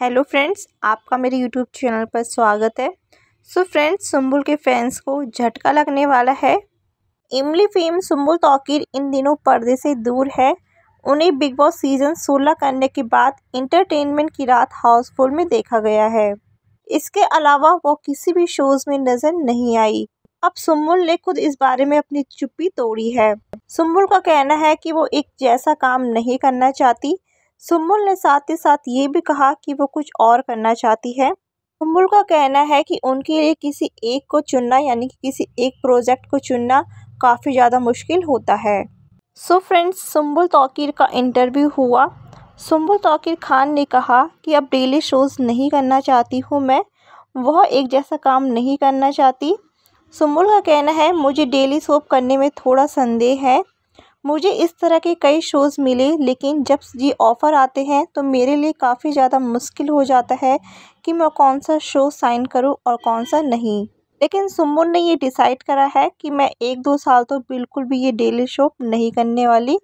hello friends आपका मेरे YouTube channel पर स्वागत है सो फ्रेंड्स सुम्बुल के फैंस को झटका लगने वाला है इमली फेम सुम्बुल तौकीर इन दिनों पर्दे से दूर है उन्हें बिग बॉस सीज़न 16 करने के बाद इंटरटेनमेंट की रात हाउसफुल में देखा गया है इसके अलावा वो किसी भी शोज़ में नज़र नहीं आई अब सुम्बुल ने खुद इस बारे में अपनी चुप्पी तोड़ी है सुम्बुल का कहना है कि वो एक जैसा काम नहीं करना चाहती सुम्बुल ने साथ ही साथ ये भी कहा कि वो कुछ और करना चाहती है सुम्बुल का कहना है कि उनके लिए किसी एक को चुनना यानी कि किसी एक प्रोजेक्ट को चुनना काफ़ी ज़्यादा मुश्किल होता है सो फ्रेंड्स सुम्बुल तोकीर का इंटरव्यू हुआ सुम्बुल तोकीर खान ने कहा कि अब डेली शोज़ नहीं करना चाहती हूँ मैं वह एक जैसा काम नहीं करना चाहती सुम्बुल का कहना है मुझे डेली सोप करने में थोड़ा संदेह है मुझे इस तरह के कई शूज़ मिले लेकिन जब ये ऑफ़र आते हैं तो मेरे लिए काफ़ी ज़्यादा मुश्किल हो जाता है कि मैं कौन सा शो साइन करूँ और कौन सा नहीं लेकिन सुमुन ने ये डिसाइड करा है कि मैं एक दो साल तो बिल्कुल भी ये डेली शो नहीं करने वाली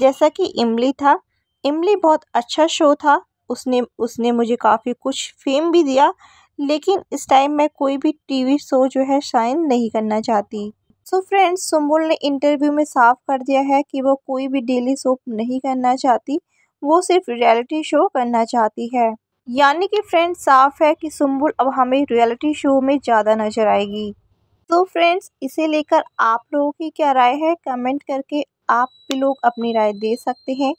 जैसा कि इमली था इमली बहुत अच्छा शो था उसने उसने मुझे काफ़ी कुछ फेम भी दिया लेकिन इस टाइम मैं कोई भी टीवी शो जो है शाइन नहीं करना चाहती सो फ्रेंड्स सुम्बुल ने इंटरव्यू में साफ कर दिया है कि वो कोई भी डेली सोप नहीं करना चाहती वो सिर्फ रियलिटी शो करना चाहती है यानी कि फ्रेंड्स साफ है कि सुम्बुल अब हमें रियलिटी शो में ज़्यादा नजर आएगी तो फ्रेंड्स इसे लेकर आप लोगों की क्या राय है कमेंट करके आप भी लोग अपनी राय दे सकते हैं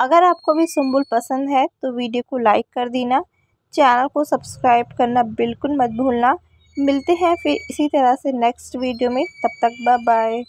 अगर आपको भी सुम्बुल पसंद है तो वीडियो को लाइक कर देना चैनल को सब्सक्राइब करना बिल्कुल मत भूलना मिलते हैं फिर इसी तरह से नेक्स्ट वीडियो में तब तक बाय बाय